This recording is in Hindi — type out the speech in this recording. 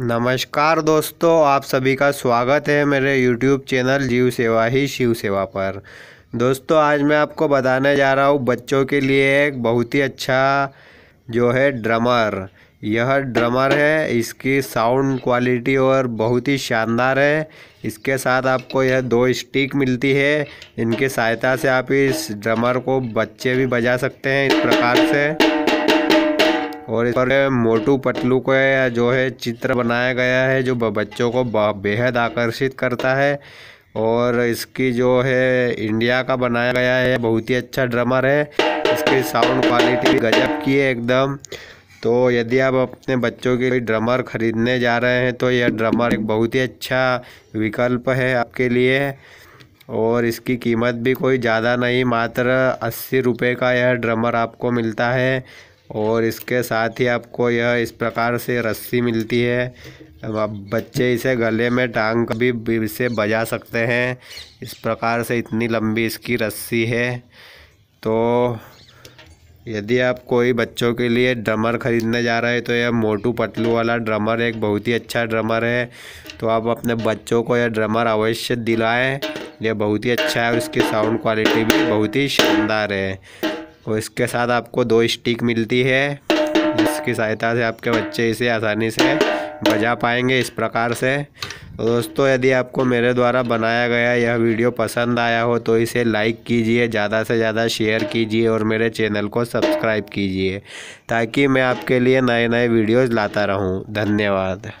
नमस्कार दोस्तों आप सभी का स्वागत है मेरे यूट्यूब चैनल जीव सेवा ही शिव सेवा पर दोस्तों आज मैं आपको बताने जा रहा हूँ बच्चों के लिए एक बहुत ही अच्छा जो है ड्रमर यह ड्रमर है इसकी साउंड क्वालिटी और बहुत ही शानदार है इसके साथ आपको यह दो स्टिक मिलती है इनकी सहायता से आप इस ड्रमर को बच्चे भी बजा सकते हैं इस प्रकार से और इस पर मोटू पतलू को जो है चित्र बनाया गया है जो बच्चों को बेहद आकर्षित करता है और इसकी जो है इंडिया का बनाया गया है बहुत ही अच्छा ड्रमर है इसकी साउंड क्वालिटी गजब की है एकदम तो यदि आप अपने बच्चों के लिए ड्रमर ख़रीदने जा रहे हैं तो यह ड्रमर एक बहुत ही अच्छा विकल्प है आपके लिए और इसकी कीमत भी कोई ज़्यादा नहीं मात्र अस्सी रुपये का यह ड्रमर आपको मिलता है और इसके साथ ही आपको यह इस प्रकार से रस्सी मिलती है आप बच्चे इसे गले में टांग कर भी इसे बजा सकते हैं इस प्रकार से इतनी लंबी इसकी रस्सी है तो यदि आप कोई बच्चों के लिए ड्रमर ख़रीदने जा रहे हैं तो यह मोटू पतलू वाला ड्रमर एक बहुत ही अच्छा ड्रमर है तो आप अपने बच्चों को यह ड्रमर अवश्य दिलाएं यह बहुत ही अच्छा है और इसकी साउंड क्वालिटी भी बहुत ही शानदार है और तो इसके साथ आपको दो स्टिक मिलती है जिसकी सहायता से आपके बच्चे इसे आसानी से बजा पाएंगे इस प्रकार से तो दोस्तों यदि आपको मेरे द्वारा बनाया गया यह वीडियो पसंद आया हो तो इसे लाइक कीजिए ज़्यादा से ज़्यादा शेयर कीजिए और मेरे चैनल को सब्सक्राइब कीजिए ताकि मैं आपके लिए नए नए वीडियोज़ लाता रहूँ धन्यवाद